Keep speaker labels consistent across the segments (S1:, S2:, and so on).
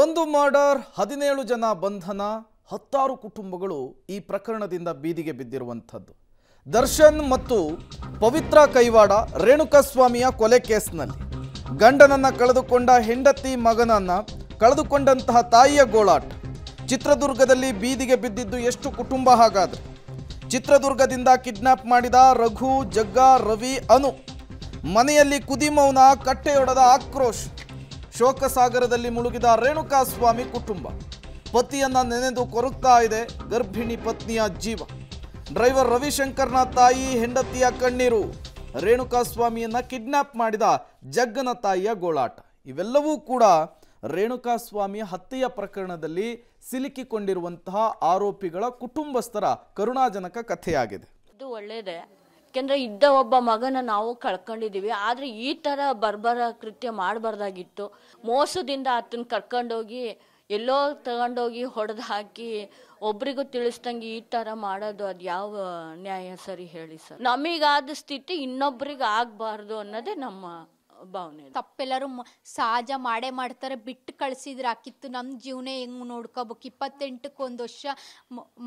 S1: ಒಂದು ಮರ್ಡರ್ ಹದಿನೇಳು ಜನ ಬಂಧನ ಹತ್ತಾರು ಕುಟುಂಬಗಳು ಈ ಪ್ರಕರಣದಿಂದ ಬೀದಿಗೆ ಬಿದ್ದಿರುವಂಥದ್ದು ದರ್ಶನ್ ಮತ್ತು ಪವಿತ್ರ ಕೈವಾಡ ರೇಣುಕಸ್ವಾಮಿಯ ಕೊಲೆ ಕೇಸ್ನಲ್ಲಿ ಗಂಡನನ್ನು ಕಳೆದುಕೊಂಡ ಹೆಂಡತಿ ಮಗನನ್ನು ಕಳೆದುಕೊಂಡಂತಹ ತಾಯಿಯ ಗೋಳಾಟ ಚಿತ್ರದುರ್ಗದಲ್ಲಿ ಬೀದಿಗೆ ಬಿದ್ದಿದ್ದು ಎಷ್ಟು ಕುಟುಂಬ ಹಾಗಾದರೆ ಚಿತ್ರದುರ್ಗದಿಂದ ಕಿಡ್ನಾಪ್ ಮಾಡಿದ ರಘು ಜಗ್ಗ ರವಿ ಅನು ಮನೆಯಲ್ಲಿ ಕುದಿಮೌನ ಕಟ್ಟೆಯೊಡದ ಕಟ್ಟೆಯೊಡೆದ ಆಕ್ರೋಶ ಶೋಕಸಾಗರದಲ್ಲಿ ಮುಳುಗಿದ ರೇಣುಕಾಸ್ವಾಮಿ ಕುಟುಂಬ ಪತಿಯನ್ನ ನೆನೆದು ಕೊರಗ್ತಾ ಇದೆ ಗರ್ಭಿಣಿ ಪತ್ನಿಯ ಜೀವ ಡ್ರೈವರ್ ರವಿಶಂಕರ್ನ ತಾಯಿ ಹೆಂಡತಿಯ ಕಣ್ಣೀರು ರೇಣುಕಾಸ್ವಾಮಿಯನ್ನ ಕಿಡ್ನಾಪ್ ಮಾಡಿದ ಜಗ್ಗನ ತಾಯಿಯ ಗೋಳಾಟ ಇವೆಲ್ಲವೂ ಕೂಡ ರೇಣುಕಾಸ್ವಾಮಿ ಹತ್ಯೆಯ ಪ್ರಕರಣದಲ್ಲಿ ಸಿಲುಕಿಕೊಂಡಿರುವಂತಹ ಆರೋಪಿಗಳ ಕುಟುಂಬಸ್ಥರ ಕರುಣಾಜನಕ ಕಥೆಯಾಗಿದೆ
S2: ಒಳ್ಳೆಯದೇ ಯಾಕೆಂದ್ರೆ ಇದ್ದ ಒಬ್ಬ ಮಗನ ನಾವು ಕಳ್ಕೊಂಡಿದ್ದೀವಿ ಆದ್ರೆ ಈ ತರ ಬರ್ಬರ ಕೃತ್ಯ ಮಾಡಬಾರ್ದಾಗಿತ್ತು ಮೋಸದಿಂದ ಆತನ ಕರ್ಕೊಂಡೋಗಿ ಎಲ್ಲೋ ತಗೊಂಡೋಗಿ ಹೊಡೆದು ಹಾಕಿ ಒಬ್ರಿಗೂ ತಿಳಿಸ್ದಂಗೆ ಈ ಥರ ಮಾಡೋದು ಅದು ಯಾವ ನ್ಯಾಯ ಸರಿ ಹೇಳಿ ಸರ್ ನಮಗಾದ ಸ್ಥಿತಿ ಇನ್ನೊಬ್ರಿಗೆ ಆಗಬಾರ್ದು ಅನ್ನೋದೇ ನಮ್ಮ ಭಾವನೆ ತಪ್ಪೆಲ್ಲರೂ ಸಹಜ ಮಾಡೇ ಮಾಡ್ತಾರೆ ಬಿಟ್ಟು ಕಳ್ಸಿದ್ರೆ ಆಕಿತ್ತು ನಮ್ಮ ಜೀವನ ಹೆಂಗ್ ನೋಡ್ಕೋಬೇಕು ಇಪ್ಪತ್ತೆಂಟಕ್ಕೆ ಒಂದು ವರ್ಷ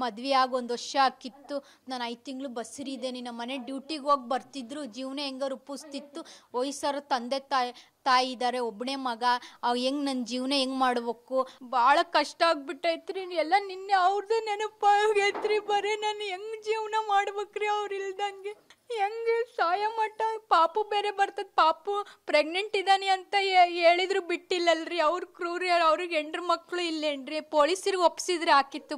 S2: ಮದುವೆ ಆಗಿ ಒಂದು ವರ್ಷ ಆಕಿತ್ತು ನಾನು ಐದು ತಿಂಗಳು ಇದ್ದೇನೆ ನಮ್ಮ ಮನೆ ಡ್ಯೂಟಿಗೆ ಹೋಗಿ ಬರ್ತಿದ್ರು ಜೀವನ ಹೆಂಗೆ ರೂಪಿಸ್ತಿತ್ತು ವಯಸ್ಸಾರು ತಂದೆ ತಾಯಿ ತಾಯಿ ಇದ್ದಾರೆ ಒಬ್ಬನೇ ಮಗ ಅವ್ ಹೆಂಗ್ ನನ್ನ ಜೀವನ ಹೆಂಗ್ ಮಾಡ್ಬೇಕು ಬಹಳ ಕಷ್ಟ ಆಗ್ಬಿಟ್ಟೈತ್ರಿ ಎಲ್ಲ ನಿನ್ನೆ ಅವ್ರದ್ದು ನೆನಪಾಗೈತ್ರಿ ಬರೀ ನಾನು ಹೆಂಗ್ ಮಾಡ್ಬೇಕ್ರಿ ಅವ್ರು ಇಲ್ದಂಗೆ ಹೆಂಗೆ ಸಾಯ ಮಟ್ಟ ಪಾಪು ಬೇರೆ ಬರ್ತದ ಪಾಪು ಪ್ರೆಗ್ನೆಂಟ್ ಇದ್ದಾನೆ ಅಂತ ಹೇಳಿದ್ರು ಬಿಟ್ಟಿಲ್ಲಲ್ರಿ ಅವ್ರ ಕ್ರೂರಿ ಅವ್ರಿಗೆ ಹೆಂಡ್ರ ಮಕ್ಕಳು ಇಲ್ಲೇನ್ರಿ ಪೊಲೀಸರಿಗೆ ಒಪ್ಸಿದ್ರೆ ಹಾಕಿತ್ತು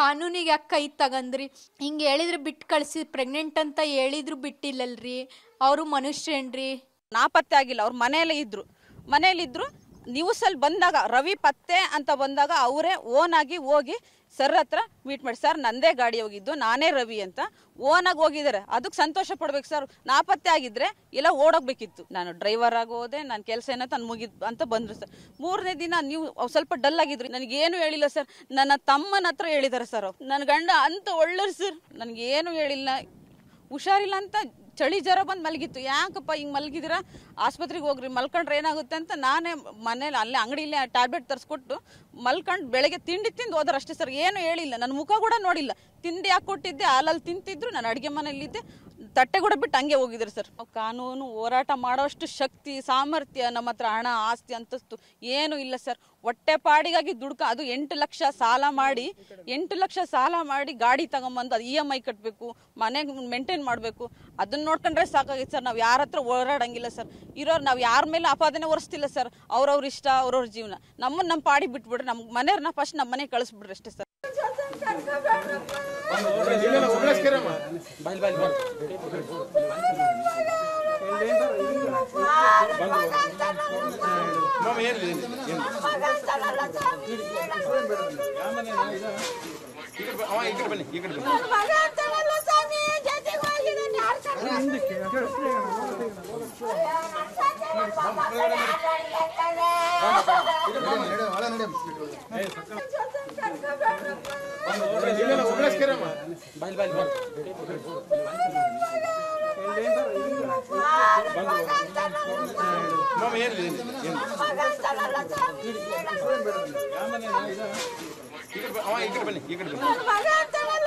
S2: ಕಾನೂನಿಗೆ ಯಾಕೆ ಕೈ ತಗಂದ್ರಿ ಹಿಂಗೆ ಹೇಳಿದ್ರು ಬಿಟ್ಟು ಕಳಿಸಿ ಪ್ರೆಗ್ನೆಂಟ್ ಅಂತ ಹೇಳಿದ್ರು ಬಿಟ್ಟಿಲ್ಲಲ್ರಿ ಅವರು ಮನುಷ್ಯನ್ರಿ ನಾಪತ್ತೆ ಆಗಿಲ್ಲ ಅವ್ರ ಮನೆಯಲ್ಲೇ ಇದ್ರು ಮನೇಲಿದ್ರು ನ್ಯೂಸಲ್ಲಿ ಬಂದಾಗ ರವಿ ಪತ್ತೆ ಅಂತ ಬಂದಾಗ ಅವರೇ ಓನಾಗಿ ಹೋಗಿ ಸರ್ ಹತ್ರ ಮೀಟ್ ಮಾಡಿ ಸರ್ ನಂದೇ ಗಾಡಿ ಹೋಗಿದ್ದು ನಾನೇ ರವಿ ಅಂತ ಓನಾಗಿ ಹೋಗಿದ್ದಾರೆ ಅದಕ್ಕೆ ಸಂತೋಷ ಪಡ್ಬೇಕು ಸರ್ ನಾಪತ್ತೆ ಆಗಿದ್ರೆ ಇಲ್ಲ ಓಡೋಗ್ಬೇಕಿತ್ತು ನಾನು ಡ್ರೈವರ್ ಆಗಿ ಹೋದೆ ನನ್ನ ಕೆಲಸ ಏನೋ ತನ್ನ ಮುಗಿದ್ ಅಂತ ಬಂದರು ಸರ್ ಮೂರನೇ ದಿನ ನೀವು ಸ್ವಲ್ಪ ಡಲ್ ಆಗಿದ್ರು ನನಗೇನು ಹೇಳಿಲ್ಲ ಸರ್ ನನ್ನ ತಮ್ಮನ ಹತ್ರ ಹೇಳಿದ್ದಾರೆ ಸರ್ ನನ್ನ ಗಂಡ ಅಂತ ಒಳ್ಳೆಯ ಸರ್ ನನಗೇನು ಹೇಳಿಲ್ಲ ಹುಷಾರಿಲ್ಲ ಅಂತ ಚಳಿ ಜ್ವರ ಬಂದು ಮಲಗಿತ್ತು ಯಾಕಪ್ಪ ಹಿಂಗೆ ಮಲಗಿದ್ರ ಆಸ್ಪತ್ರೆಗೆ ಹೋಗ್ರಿ ಮಲ್ಕೊಂಡ್ರೆ ಏನಾಗುತ್ತೆ ಅಂತ ನಾನೇ ಮನೇಲಿ ಅಲ್ಲೇ ಅಂಗಡಿಯಲ್ಲಿ ಟ್ಯಾಬ್ಲೆಟ್ ತರಿಸ್ಕೊಟ್ಟು ಮಲ್ಕೊಂಡು ಬೆಳಗ್ಗೆ ತಿಂಡಿ ತಿಂದು ಹೋದ್ರೆ ಅಷ್ಟೇ ಸರ್ ಏನು ಹೇಳಿಲ್ಲ ನನ್ನ ಮುಖ ಕೂಡ ನೋಡಿಲ್ಲ ತಿಂಡಿ ಯಾಕೆ ಕೊಟ್ಟಿದ್ದೆ ಹಾಲಲ್ಲಿ ತಿಂತಿದ್ರು ನಾನು ಅಡುಗೆ ಮನೆಯಲ್ಲಿದ್ದೆ ತಟ್ಟೆ ಕೂಡ ಬಿಟ್ಟು ಹಂಗೆ ಹೋಗಿದ್ರು ಸರ್ ಕಾನೂನು ಹೋರಾಟ ಮಾಡೋಷ್ಟು ಶಕ್ತಿ ಸಾಮರ್ಥ್ಯ ನಮ್ಮ ಹತ್ರ ಹಣ ಆಸ್ತಿ ಅಂತಸ್ತು ಏನೂ ಇಲ್ಲ ಸರ್ ಹೊಟ್ಟೆ ಪಾಡಿಗಾಗಿ ದುಡ್ಕ ಅದು ಎಂಟು ಲಕ್ಷ ಸಾಲ ಮಾಡಿ ಎಂಟು ಲಕ್ಷ ಸಾಲ ಮಾಡಿ ಗಾಡಿ ತಗೊಂಬಂದು ಅದು ಇ e ಎಮ್ ಐ ಕಟ್ಟಬೇಕು ಮನೆ ಮೇಂಟೈನ್ ಮಾಡಬೇಕು ಅದನ್ನ ನೋಡ್ಕೊಂಡ್ರೆ ಸಾಕಾಗಿತ್ತು ಸರ್ ನಾವು ಯಾರ ಹತ್ರ ಓಡಾಡಂಗಿಲ್ಲ ಸರ್ ಇರೋರು ನಾವು ಯಾರ ಮೇಲೆ ಅಪಾದನೆ ಒರೆಸ್ತಿಲ್ಲ ಸರ್ ಅವ್ರವ್ರ ಇಷ್ಟ ಅವ್ರವ್ರ ಜೀವನ ನಮ್ಮನ್ನು ನಮ್ಮ ಪಾಡಿ ಬಿಟ್ಬಿಡ್ರಿ ನಮ್ಗೆ ಮನೆಯವ್ರನ್ನ ಫಸ್ಟ್ ನಮ್ಮ ಮನೆಗೆ ಕಳಿಸ್ಬಿಡ್ರಿ ಅಷ್ಟೇ sir
S3: No, bien, vamos, vamos! ¡Vamos,
S2: a vamos! ¡Vamos,
S3: vamos!
S2: ¡Vamos, vamos!
S1: ¡Vamos, vamos
S3: ಮಾಮ ಏನು
S2: ಅವ ಈ ಕಡೆ ಬನ್ನಿ ಈ ಕಡೆ ಬನ್ನಿ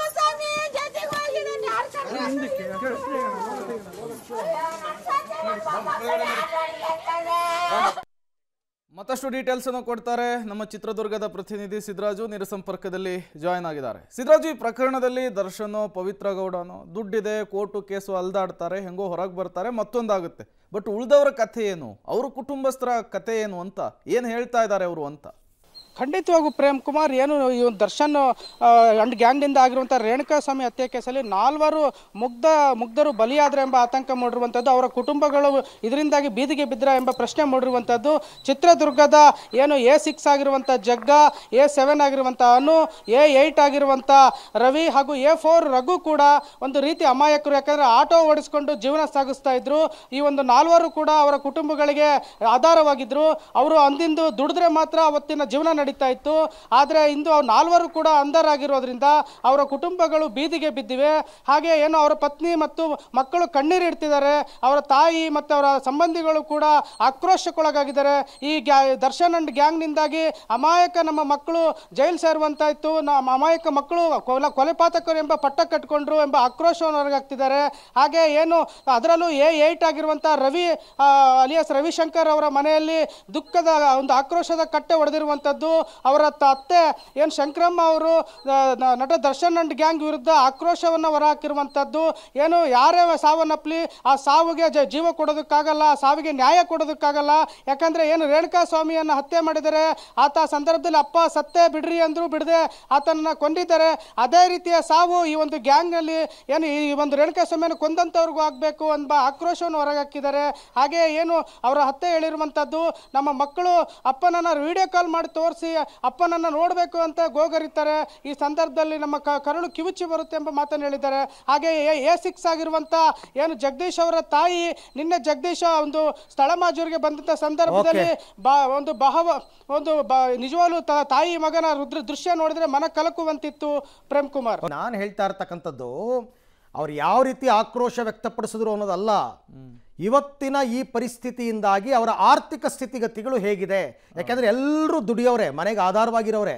S1: ಮತ್ತಷ್ಟು ಡೀಟೇಲ್ಸ್ ಅನ್ನು ಕೊಡ್ತಾರೆ ನಮ್ಮ ಚಿತ್ರದುರ್ಗದ ಪ್ರತಿನಿಧಿ ಸಿದ್ರಾಜು ನೇರ ಸಂಪರ್ಕದಲ್ಲಿ ಜಾಯ್ನ್ ಆಗಿದ್ದಾರೆ ಸಿದ್ದರಾಜು ಈ ಪ್ರಕರಣದಲ್ಲಿ ದರ್ಶನೋ ಪವಿತ್ರ ಗೌಡನೋ ದುಡ್ಡಿದೆ ಕೋರ್ಟು ಕೇಸು ಅಲ್ದಾಡ್ತಾರೆ ಹೆಂಗೋ ಹೊರಗೆ ಬರ್ತಾರೆ ಮತ್ತೊಂದಾಗುತ್ತೆ ಬಟ್ ಉಳಿದವರ ಕಥೆ ಏನು ಅವರ ಕುಟುಂಬಸ್ಥರ ಕಥೆ ಏನು ಅಂತ ಏನು ಹೇಳ್ತಾ ಇದ್ದಾರೆ ಅವರು ಅಂತ
S3: ಖಂಡಿತವಾಗೂ ಪ್ರೇಮ್ ಕುಮಾರ್ ಏನು ಒಂದು ದರ್ಶನ್ ಅಂಡ್ ಗ್ಯಾಂಗ್ನಿಂದ ಆಗಿರುವಂಥ ಸ್ವಾಮಿ ಹತ್ಯೆ ಕೇಸಲ್ಲಿ ನಾಲ್ವರು ಮುಗ್ಧ ಮುಗ್ಧರು ಬಲಿಯಾದರೆ ಎಂಬ ಆತಂಕ ಮೂಡಿರುವಂಥದ್ದು ಅವರ ಕುಟುಂಬಗಳು ಇದರಿಂದಾಗಿ ಬೀದಿಗೆ ಬಿದ್ದರ ಎಂಬ ಪ್ರಶ್ನೆ ಮೂಡಿರುವಂಥದ್ದು ಚಿತ್ರದುರ್ಗದ ಏನು ಎ ಸಿಕ್ಸ್ ಆಗಿರುವಂಥ ಜಗ್ಗ ಎ ಸೆವೆನ್ ಆಗಿರುವಂಥ ಅನು ಎ ಏಯ್ಟ್ ಆಗಿರುವಂಥ ರವಿ ಹಾಗೂ ಎ ಫೋರ್ ರಘು ಕೂಡ ಒಂದು ರೀತಿ ಅಮಾಯಕರು ಯಾಕಂದರೆ ಆಟೋ ಓಡಿಸ್ಕೊಂಡು ಜೀವನ ಸಾಗಿಸ್ತಾ ಇದ್ರು ಈ ಒಂದು ನಾಲ್ವರು ಕೂಡ ಅವರ ಕುಟುಂಬಗಳಿಗೆ ಆಧಾರವಾಗಿದ್ದರು ಅವರು ಅಂದಿಂದು ದುಡಿದ್ರೆ ಮಾತ್ರ ಅವತ್ತಿನ ಜೀವನ ನಡೀತಾ ಇತ್ತು ಆದರೆ ಇಂದು ನಾಲ್ವರು ಕೂಡ ಅಂಧರಾಗಿರೋದ್ರಿಂದ ಅವರ ಕುಟುಂಬಗಳು ಬೀದಿಗೆ ಬಿದ್ದಿವೆ ಹಾಗೆ ಏನು ಅವರ ಪತ್ನಿ ಮತ್ತು ಮಕ್ಕಳು ಕಣ್ಣೀರು ಅವರ ತಾಯಿ ಮತ್ತು ಅವರ ಸಂಬಂಧಿಗಳು ಕೂಡ ಆಕ್ರೋಶಕ್ಕೊಳಗಾಗಿದ್ದಾರೆ ಈ ಗ್ಯಾ ದರ್ಶನ್ ಅಂಡ್ ಗ್ಯಾಂಗ್ನಿಂದಾಗಿ ಅಮಾಯಕ ನಮ್ಮ ಮಕ್ಕಳು ಜೈಲು ಸೇರುವಂತ ಇತ್ತು ನಮ್ಮ ಅಮಾಯಕ ಮಕ್ಕಳು ಕೊಲ ಕೊಲೆಪಾತಕರು ಎಂಬ ಪಟ್ಟ ಕಟ್ಕೊಂಡ್ರು ಎಂಬ ಆಕ್ರೋಶವನ್ನು ಹೊರಗಾಗ್ತಿದ್ದಾರೆ ಹಾಗೆ ಏನು ಅದರಲ್ಲೂ ಎ ಏಟ್ ಆಗಿರುವಂಥ ರವಿ ಅಲಿಯಾಸ್ ರವಿಶಂಕರ್ ಅವರ ಮನೆಯಲ್ಲಿ ದುಃಖದ ಒಂದು ಆಕ್ರೋಶದ ಕಟ್ಟೆ ಒಡೆದಿರುವಂಥದ್ದು ಅವರ ಅತ್ತೆ ಏನು ಶಂಕರಮ್ಮ ಅವರು ನಟ ದರ್ಶನ್ ಅಂಡ್ ಗ್ಯಾಂಗ್ ವಿರುದ್ಧ ಆಕ್ರೋಶವನ್ನು ಹೊರಹಾಕಿರುವಂಥದ್ದು ಏನು ಯಾರೇ ಸಾವನ್ನಪ್ಪಲಿ ಆ ಸಾವಿಗೆ ಜೀವ ಕೊಡೋದಕ್ಕಾಗಲ್ಲ ಸಾವಿಗೆ ನ್ಯಾಯ ಕೊಡೋದಕ್ಕಾಗಲ್ಲ ಯಾಕಂದರೆ ಏನು ರೇಣುಕಾ ಸ್ವಾಮಿಯನ್ನು ಹತ್ಯೆ ಮಾಡಿದರೆ ಆತ ಸಂದರ್ಭದಲ್ಲಿ ಅಪ್ಪ ಸತ್ತೆ ಬಿಡ್ರಿ ಅಂದರೂ ಬಿಡದೆ ಆತನನ್ನು ಕೊಂಡಿದ್ದಾರೆ ಅದೇ ರೀತಿಯ ಸಾವು ಈ ಒಂದು ಗ್ಯಾಂಗ್ನಲ್ಲಿ ಏನು ಈ ಒಂದು ರೇಣುಕಾ ಸ್ವಾಮಿಯನ್ನು ಕೊಂದಂಥವ್ರಿಗೂ ಆಗಬೇಕು ಅನ್ನ ಆಕ್ರೋಶವನ್ನು ಹೊರಗಾಕಿದ್ದಾರೆ ಹಾಗೆ ಏನು ಅವರ ಹತ್ಯೆ ಹೇಳಿರುವಂಥದ್ದು ನಮ್ಮ ಮಕ್ಕಳು ಅಪ್ಪನನ್ನು ವಿಡಿಯೋ ಕಾಲ್ ಮಾಡಿ ತೋರಿಸಿ ಅಪ್ಪನನ್ನ ಅಪ್ಪನನ್ನು ನೋಡಬೇಕು ಅಂತ ಗೋಗರಿತಾರೆ ಈ ಸಂದರ್ಭದಲ್ಲಿ ನಮ್ಮ ಕರುಳು ಕಿವುಚಿ ಬರುತ್ತೆ ಎಂಬ ಮಾತನ್ನು ಹೇಳಿದ್ದಾರೆ ಹಾಗೆ ಎ ಸಿಕ್ಸ್ ಆಗಿರುವಂಥ ಏನು ಜಗದೀಶ್ ಅವರ ತಾಯಿ ನಿನ್ನೆ ಜಗದೀಶ ಒಂದು ಸ್ಥಳ ಮಾಜೂರಿಗೆ ಬಂದಂಥ ಸಂದರ್ಭದಲ್ಲಿ ಬಾ ಒಂದು ಬಹವ ಒಂದು ಬ ನಿಜವಾಗ್ಲೂ ತಾಯಿ ಮಗನ ರುದ್ರ ದೃಶ್ಯ ನೋಡಿದ್ರೆ ಮನ ಕಲಕುವಂತಿತ್ತು ಪ್ರೇಮ್ ಕುಮಾರ್ ನಾನು ಹೇಳ್ತಾ ಇರ್ತಕ್ಕಂಥದ್ದು ಅವ್ರು ಯಾವ ರೀತಿ ಆಕ್ರೋಶ ವ್ಯಕ್ತಪಡಿಸಿದ್ರು ಅನ್ನೋದಲ್ಲ ಇವತ್ತಿನ
S1: ಈ ಪರಿಸ್ಥಿತಿಯಿಂದಾಗಿ ಅವರ ಆರ್ಥಿಕ ಸ್ಥಿತಿಗತಿಗಳು ಹೇಗಿದೆ ಯಾಕೆಂದರೆ ಎಲ್ಲರೂ ದುಡಿಯೋರೆ ಮನೆಗೆ ಆಧಾರವಾಗಿರೋರೆ